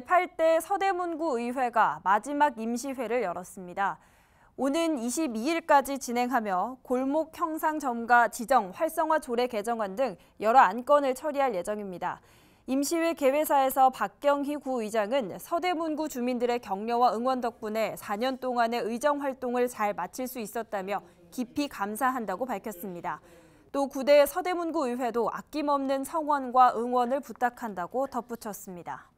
제8대 서대문구의회가 마지막 임시회를 열었습니다. 오는 22일까지 진행하며 골목 형상 점가 지정 활성화 조례 개정안 등 여러 안건을 처리할 예정입니다. 임시회 개회사에서 박경희 구의장은 서대문구 주민들의 격려와 응원 덕분에 4년 동안의 의정 활동을 잘 마칠 수 있었다며 깊이 감사한다고 밝혔습니다. 또 구대 서대문구 의회도 아낌없는 성원과 응원을 부탁한다고 덧붙였습니다.